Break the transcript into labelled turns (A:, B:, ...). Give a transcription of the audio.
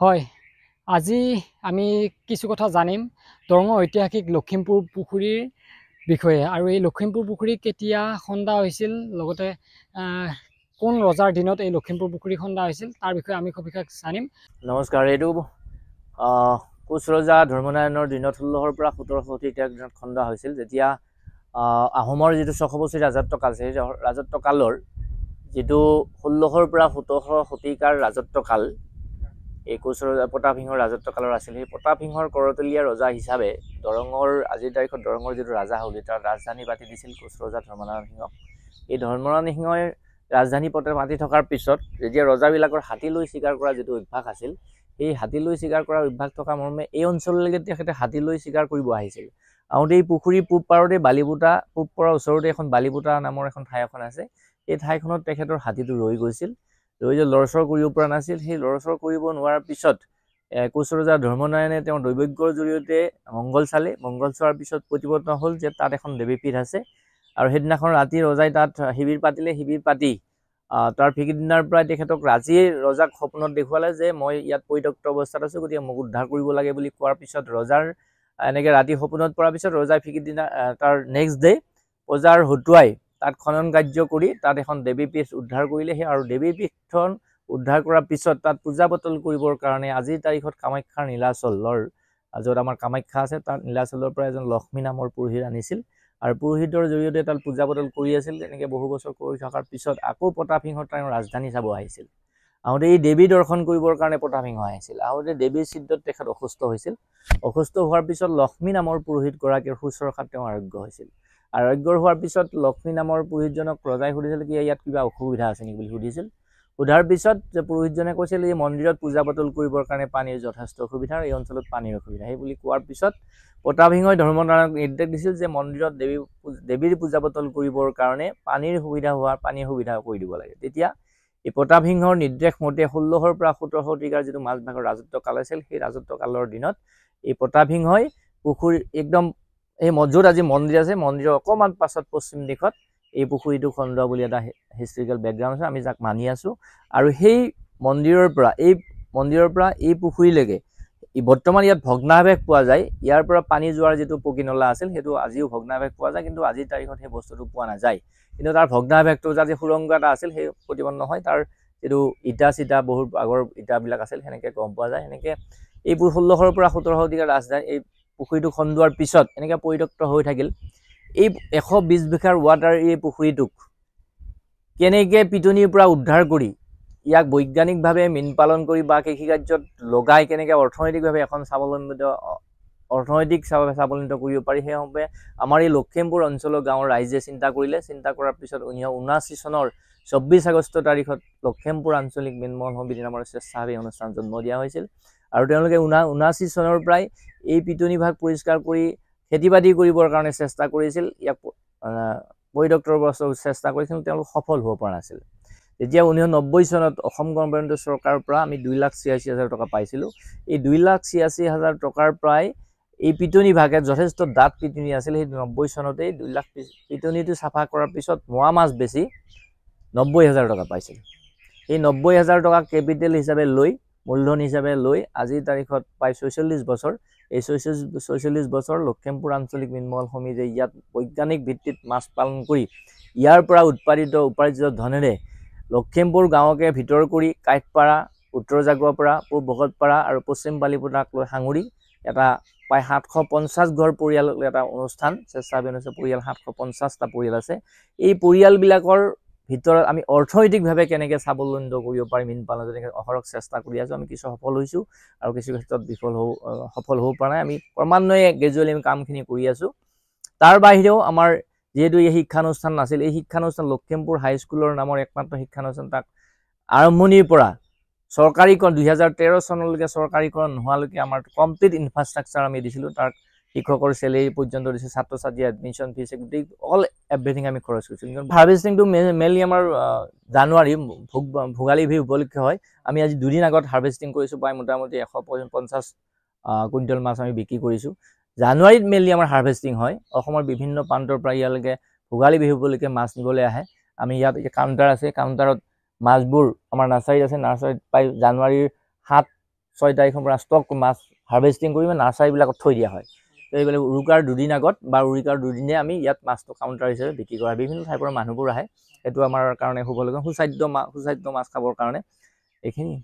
A: হয় আজি আমি কিছু কথা জানিম দৰঙৰ ঐতিহাসিক লখিমপুৰ পুখুৰীৰ বিষয়ে আৰু এই লখিমপুৰ পুখুৰী কেতিয়া খন্দা হৈছিল লগতে কোন ৰজাৰ দিনত এই লখিমপুৰ পুখুৰী খন্দা হৈছিল তাৰ বিষয়ে আমি সবিশেষ জানিম নমস্কাৰ এইটো কোচ ৰজা ধৰ্মনাৰায়ণৰ দিনত ষোল্লশৰ পৰা সোতৰশ তেতিয়াৰ দিনত খন্দা হৈছিল যেতিয়া আহোমৰ যিটো ছশ বছৰ ৰাজত্ব কাল সেই ৰাজত্ব কালৰ যিটো ষোল্লশৰ পৰা সোতৰশ শতিকাৰ ৰাজত্ব কাল এই কোচ ৰজা প্ৰতাপ সিংহৰ কালৰ আছিল সেই প্ৰতাপ সিংহৰ কৰতলীয়া ৰজা হিচাপে দৰঙৰ আজিৰ তাৰিখত দৰঙৰ যিটো ৰাজা হ'ল তাৰ ৰাজধানী পাতি দিছিল কোচ ৰজা ধৰ্মনাৰায়ণ সিংহক এই ধৰ্মনাৰায়ণ সিংহই ৰাজধানী পথে মাতি থকাৰ পিছত যেতিয়া ৰজাবিলাকৰ হাতী লৈ চিকাৰ কৰা যিটো অভ্যাস আছিল সেই হাতী লৈ চিকাৰ কৰা অভ্যাস থকা মৰ্মে এই অঞ্চললৈকে তেখেতে হাতী লৈ চিকাৰ কৰিব আহিছিল আহোঁতে এই পুখুৰী পূব পাৰতে বালিবুটা পূব পৰাৰ ওচৰতে এখন বালিবুটা নামৰ এখন ঠাই এখন আছে সেই ঠাইখনত তেখেতৰ হাতীটো ৰৈ গৈছিল দৈৱ লৰচৰ কৰিব পৰা নাছিল সেই লৰচৰ কৰিব নোৱাৰাৰ পিছত একৈছ ৰজা ধৰ্মনাৰায়ণে তেওঁ দৈবজ্ঞৰ জৰিয়তে মংগল চালে মংগল চোৱাৰ পিছত প্ৰতিপত্ন হ'ল যে তাত এখন দেৱীপীঠ আছে আৰু সেইদিনাখন ৰাতি ৰজাই তাত শিবিৰ পাতিলে শিবিৰ পাতি তাৰ ফিকিদিনাৰ পৰাই তেখেতক ৰাজিয়ে ৰজাক সপোনত দেখুৱালে যে মই ইয়াত পৰিত্যক্ত অৱস্থাত আছোঁ গতিকে মোক উদ্ধাৰ কৰিব লাগে বুলি কোৱাৰ পিছত ৰজাৰ এনেকৈ ৰাতি সপোনত পৰাৰ পিছত ৰজাই ফিকিদিনা তাৰ নেক্সট ডে' ৰজাৰ হতুৱাই তাত খনন কাৰ্য কৰি তাত এখন দেৱী পীঠ উদ্ধাৰ কৰিলেহি আৰু দেৱী পীঠখন উদ্ধাৰ কৰাৰ পিছত তাত পূজা পাতল কৰিবৰ কাৰণে আজিৰ তাৰিখত কামাখ্যাৰ নীলাচলৰ য'ত আমাৰ কামাখ্যা আছে তাত নীলাচলৰ পৰা এজন লক্ষ্মী নামৰ পুৰোহিত আনিছিল আৰু পুৰোহিতৰ জৰিয়তে তাত পূজা পাতল কৰি আছিল তেনেকৈ বহু বছৰ কৰি থকাৰ পিছত আকৌ প্ৰতাপসিংহ তেওঁ ৰাজধানী চাব আহিছিল আহোঁতে এই দেৱী দৰ্শন কৰিবৰ কাৰণে প্ৰতাপসিংহ আহিছিল আহোঁতে দেৱীৰ চিদ্ধত তেখেত অসুস্থ হৈছিল অসুস্থ হোৱাৰ পিছত লক্ষ্মী নামৰ পুৰোহিতগৰাকীৰ শুশ্ৰূষাত তেওঁ আৰোগ্য হৈছিল আৰোগ্য হোৱাৰ পিছত লক্ষ্মী নামৰ পুৰোহিতজনক ৰজাই সুধিছিল কি ইয়াত কিবা অসুবিধা আছে নেকি বুলি সুধিছিল সোধাৰ পিছত যে পুৰোহিতজনে কৈছিল এই মন্দিৰত পূজা পাতল কৰিবৰ কাৰণে পানীৰ যথেষ্ট অসুবিধা আৰু এই অঞ্চলত পানীৰ অসুবিধা সেই বুলি কোৱাৰ পিছত প্ৰতাপসিংহই ধৰ্মনাৰায়ণক নিৰ্দেশ দিছিল যে মন্দিৰত দেৱী দেৱীৰ পূজা পাতল কৰিবৰ কাৰণে পানীৰ সুবিধা হোৱা পানীৰ সুবিধা কৰি দিব লাগে তেতিয়া এই প্ৰতাপসিংহৰ নিৰ্দেশ মতে ষোল্লশৰ পৰা সোতৰশ শতিকাৰ যিটো মাজভাগৰ ৰাজত্ব কাল আছিল সেই ৰাজত্ব কালৰ দিনত এই প্ৰতাপসিংহই পুখুৰী একদম এই মজুত আজি মন্দিৰ আছে মন্দিৰৰ অকণমান পাছত পশ্চিম দিশত এই পুখুৰীটো খণ্ড বুলি এটা হিষ্টৰিকেল বেকগ্ৰাউণ্ড আছে আমি যাক মানি আছোঁ আৰু সেই মন্দিৰৰ পৰা এই মন্দিৰৰ পৰা এই পুখুৰীলৈকে বৰ্তমান ইয়াত ভগ্নাভেশ পোৱা যায় ইয়াৰ পৰা পানী যোৱাৰ যিটো পকী নলা আছিল সেইটো আজিও ভগ্নাভেশ পোৱা যায় কিন্তু আজিৰ তাৰিখত সেই বস্তুটো পোৱা নাযায় কিন্তু তাৰ ভগ্নাভেশটো যাতে সুৰংগ এটা আছিল সেই প্ৰতিপন্ন নহয় তাৰ যিটো ইটা চিটা বহুত আগৰ ইটাবিলাক আছিল সেনেকৈ গম পোৱা যায় সেনেকৈ এই ষোল্লশৰ পৰা সোতৰশ শতিকাৰ ৰাজধানী এই পুখুৰীটো খন্দোৱাৰ পিছত এনেকৈ পৰিত্যক্ত হৈ থাকিল এই এশ বিছ বিঘাৰ ৱাটাৰ এই পুখুৰীটোক কেনেকৈ পিটনিৰ পৰা উদ্ধাৰ কৰি ইয়াক বৈজ্ঞানিকভাৱে মীন পালন কৰি বা কৃষি কাৰ্যত লগাই কেনেকৈ অৰ্থনৈতিকভাৱে এখন স্বাৱলম্বিত অৰ্থনৈতিক স্বাৱলম্বিত কৰিব পাৰি সেই সময়ে আমাৰ এই লখিমপুৰ অঞ্চলৰ গাঁৱৰ ৰাইজে চিন্তা কৰিলে চিন্তা কৰাৰ পিছত ঊনৈছশ ঊনাশী চনৰ চৌব্বিছ আগষ্ট তাৰিখত লখিমপুৰ আঞ্চলিক মীনমোহন সমিতি নামৰ স্বেচ্ছাসেৱী অনুষ্ঠান জন্ম দিয়া হৈছিল আৰু তেওঁলোকে ঊনা ঊনাশী চনৰ পৰাই এই পিটনি ভাগ পৰিষ্কাৰ কৰি খেতি বাতি কৰিবৰ কাৰণে চেষ্টা কৰিছিল ইয়াক পৰিদক্তৰ বছৰ চেষ্টা কৰিছিল তেওঁলোক সফল হ'ব পৰা নাছিল তেতিয়া ঊনৈছশ চনত অসম গণপৰ্য চৰকাৰৰ পৰা আমি দুই লাখ ছিয়াশী হাজাৰ টকা পাইছিলোঁ এই দুই লাখ ছিয়াশী হাজাৰ টকাৰ প্ৰায় এই পিটনি যথেষ্ট দাঁত পিটনি আছিল সেই নব্বৈ চনতেই দুই লাখ পিটনিটো চাফা কৰাৰ পিছত মোৱা মাছ বেছি নব্বৈ হাজাৰ টকা পাইছিল সেই নব্বৈ হাজাৰ টকা কেপিটেল হিচাপে লৈ মূলধন হিচাপে লৈ আজিৰ তাৰিখত প্ৰায় ছয়চল্লিছ বছৰ এই ছয়চল্লিছ ছয়চল্লিছ বছৰ লখিমপুৰ আঞ্চলিক মৃন্ময়ল সমিতিয়ে ইয়াত বৈজ্ঞানিক ভিত্তিত মাছ পালন কৰি ইয়াৰ পৰা উৎপাদিত উপাৰ্জিত ধনেৰে লখিমপুৰ গাঁৱকে ভিতৰ কৰি কাঠপাৰা উত্তৰ জাগুৱাপাৰা পূব ভগতপাৰা আৰু পশ্চিম বালিপদাক লৈ সাঙুৰি এটা প্ৰায় সাতশ পঞ্চাছ ঘৰ পৰিয়াল এটা অনুষ্ঠান স্বেচ্ছাভিনৈ পৰিয়াল সাতশ পঞ্চাছটা পৰিয়াল আছে এই পৰিয়ালবিলাকৰ ভিতৰত আমি অৰ্থনৈতিকভাৱে কেনেকৈ স্বাৱলম্বী কৰিব পাৰিম মীন পালন যেনেকৈ অহৰহ চেষ্টা কৰি আছোঁ আমি কিছু সফল হৈছোঁ আৰু কিছু ক্ষেত্ৰত বিফল হ'ব সফল হ'ব পৰা নাই আমি ক্ৰমান্বয়ে গ্ৰেজুৱেলি আমি কামখিনি কৰি আছোঁ তাৰ বাহিৰেও আমাৰ যিহেতু এই শিক্ষানুষ্ঠান নাছিল এই শিক্ষানুষ্ঠান লখিমপুৰ হাইস্কুলৰ নামৰ একমাত্ৰ শিক্ষানুষ্ঠান তাক আৰম্ভণিৰ পৰা চৰকাৰীকৰণ দুহেজাৰ তেৰ চনলৈকে চৰকাৰীকৰণ নোহোৱালৈকে আমাৰ কমপ্লিট ইনফ্ৰাষ্ট্ৰাকচাৰ আমি দিছিলোঁ তাৰ শিক্ষকৰ চেলেৰি পৰ্যন্ত দিছে ছাত্ৰ ছাত্ৰী এডমিশ্যন ফিজ গোটেই অল এভ্ৰিথিং আমি খৰচ কৰিছোঁ কিন্তু হাৰ্ভেষ্টিংটো মেইনলি আমাৰ জানুৱাৰী ভোগ ভোগালী বিহু উপলক্ষে হয় আমি আজি দুদিন আগত হাৰ্ভেষ্টিং কৰিছোঁ প্ৰায় মোটামুটি এশ পঞ্চাছ কুইণ্টল মাছ আমি বিক্ৰী কৰিছোঁ জানুৱাৰীত মেইনলি আমাৰ হাৰ্ভেষ্টিং হয় অসমৰ বিভিন্ন প্ৰান্তৰ পৰা ইয়ালৈকে ভোগালী বিহু উপলক্ষে মাছ নিবলৈ আহে আমি ইয়াত এতিয়া কাউণ্টাৰ আছে কাউণ্টাৰত মাছবোৰ আমাৰ নাৰ্চাৰীত আছে নাৰ্চাৰীত প্ৰায় জানুৱাৰীৰ সাত ছয় তাৰিখৰ পৰা ষ্টক মাছ হাৰ্ভেষ্টিং কৰি নাৰ্চাৰীবিলাকত থৈ দিয়া হয় লৈ গ'লে উৰুকাৰ দুদিন আগত বা উৰুকাৰ দুদিনে আমি ইয়াত মাছটো কাউণ্টাৰ হিচাপে বিক্ৰী কৰা বিভিন্ন ঠাইৰ পৰা মানুহবোৰ আহে সেইটো আমাৰ কাৰণে শুভ সুস্বাদ্য মা সুস্বাদ্য মাছ খাবৰ কাৰণে এইখিনি